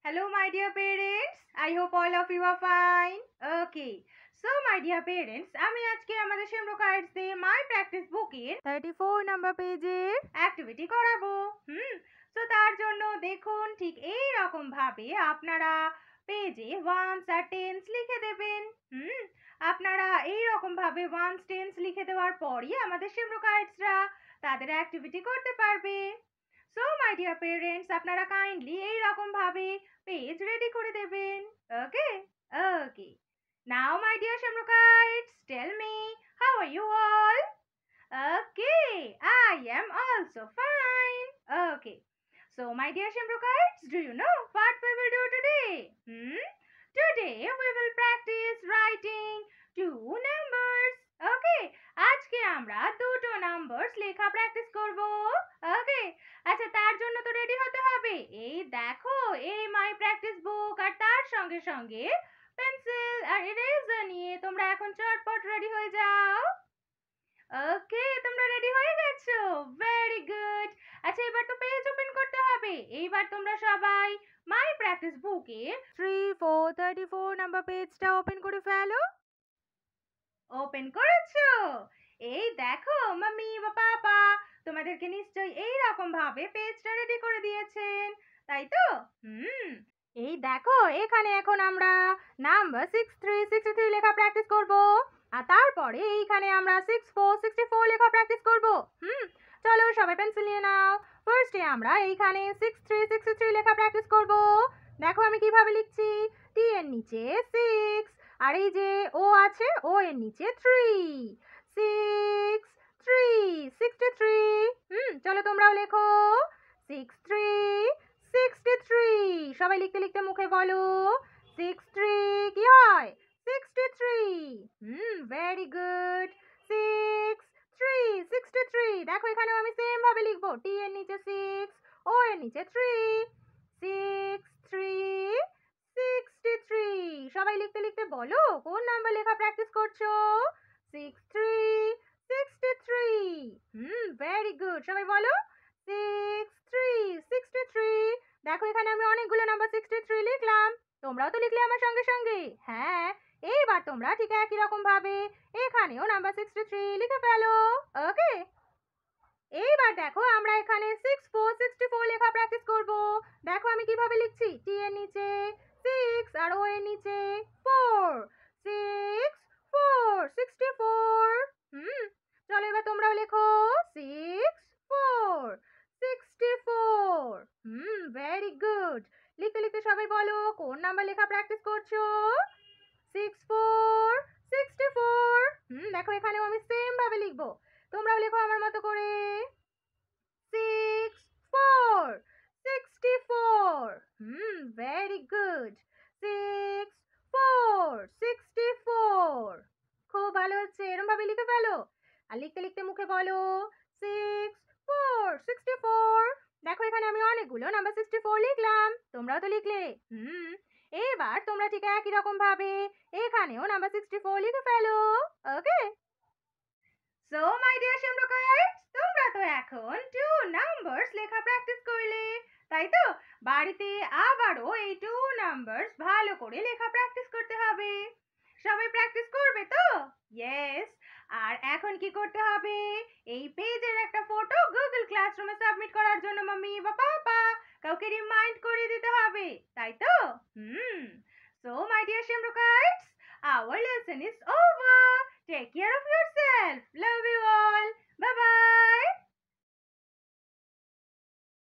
Hello, my dear parents. I hope all of you are fine. Okay. So, my dear parents, আমি আজকে আমাদের সেমরো cards দিয়ে মাই practice বুকের 34 number পেজের activity করাবো হুম সো তার জন্য দেখুন ঠিক এই রকম ভাবে আপনারা পেজে ওয়ান্স আর টেন্স লিখে দেবেন হুম আপনারা এই রকম ভাবে ওয়ান্স টেন্স লিখে দেওয়ার পরই আমাদের সেমরো কার্ডসরা তাদের অ্যাক্টিভিটি করতে পারবে মাই ডিয়ার পেরেন্টস আপনারা কাইন্ডলি এই রকম ভাবে পেজ রেডি করে দেবেন okay okay now my dear Shamrockites tell me how are you all okay I am also fine okay so my dear Shamrockites do you know what we will do today hmm today we will practice writing two numbers okay আজকে আমরা রোজ লেখা practice করব ওকে আচ্ছা তার জন্য তো ready হতে হবে এই দেখো এই মাই প্র্যাকটিস বুক আর তার সঙ্গে সঙ্গে পেন্সিল আর ইরেজার নিয়ে তোমরা এখন চটপট রেডি হয়ে যাও ওকে তোমরা রেডি হয়ে গেছো ভেরি গুড আচ্ছা এবার তো পেজ ওপেন করতে হবে এইবার তোমরা সবাই মাই প্র্যাকটিস বুকে three four thirty four number পেজটা ওপেন করে ফেলো ওপেন করেছো এই দেখো মাম্মি বা পাপা তোমাদেরকে নিশ্চয়ই এই রকম ভাবে পেজটা রেডি করে দিয়েছেন তাই তো হুম এই দেখো এখানে এখন আমরা number six three sixty three লেখা প্র্যাকটিস করব আর তারপরে এইখানে আমরা সিক্স ফোর সিক্সটি ফোর লেখা প্র্যাকটিস করব হুম চলো সবাই পেন্সিল নিয়ে নাও ফার্স্টে আমরা এইখানে সিক্স থ্রি সিক্সটি থ্রি লেখা প্র্যাকটিস করব দেখো আমি কিভাবে লিখছি টি এর নিচে সিক্স আর এই যে ও আছে ও এর নিচে three six three sixty three hmm চলো তোমরাও লেখো সিক্স থ্রি সিক্সটি থ্রি সবাই লিখতে লিখতে মুখে বলো সিক্স থ্রি কি হয় sixty three hmm very good six three sixty three দেখো এখানেও আমি সেম ভাবে লিখবো টি এর নিচে সিক্স ও এর নিচে three six three sixty three সবাই লিখতে লিখতে বলো কোন নাম্বার লেখা প্র্যাকটিস করছো six three sixty three hmm very good সবাই বলো সিক্স থ্রি সিক্সটি থ্রি দেখো এখানে আমি অনেকগুলো নাম্বার সিক্সটি থ্রি লিখলাম তোমরাও তো লিখলে আমার সঙ্গে সঙ্গে হ্যাঁ এইবার তোমরা ঠিক একই রকম ভাবে এখানেও নাম্বার সিক্সটি থ্রি লিখে ফেলো ওকে এইবার দেখো আমরা এখানে সিক্স ফোর সিক্সটি ফোর লেখা প্র্যাকটিস করবো দেখো আমি কিভাবে লিখছি টি এর নিচে সিক্স আর ও এর নিচে four six four sixty four hmm চলো এবার তোমরাও লেখো six four sixty four hmm very good লিখতে লিখতে সবাই বলো কোন নাম্বার লেখা প্র্যাকটিস করছো six four sixty four hmm দেখো এখানেও আমি সেম ভাবে লিখবো তোমরাও লেখো আমার মতো করে six four sixty four hmm very good বলো সিক্স ফোর সিক্সটি ফোর দেখো এখানে আমি অনেকগুলো নাম্বার সিক্সটি ফোর লিখলাম তোমরাও তো লিখলে হুম এবার তোমরা ঠিক একই রকম ভাবে এখানেও নাম্বার সিক্সটি ফোর লিখে ফেলো ওকে সো মাই ডিয়ার তোমরা তো এখন টু নাম্বারস লেখা প্র্যাকটিস করলে তাই তো বাড়িতে আবারও এই টু নাম্বারস ভালো করে লেখা প্র্যাকটিস করতে হবে সবাই প্র্যাকটিস করবে তো ইয়েস আর এখন কি করতে হবে এই পেজের একটা ফটো গুগল ক্লাসরুমে সাবমিট করার জন্য মাম্মি বা পাপা কাউকে রিমাইন্ড করে দিতে হবে তাই তো hmm so my dear Shamrockites our lesson is over take care of yourself love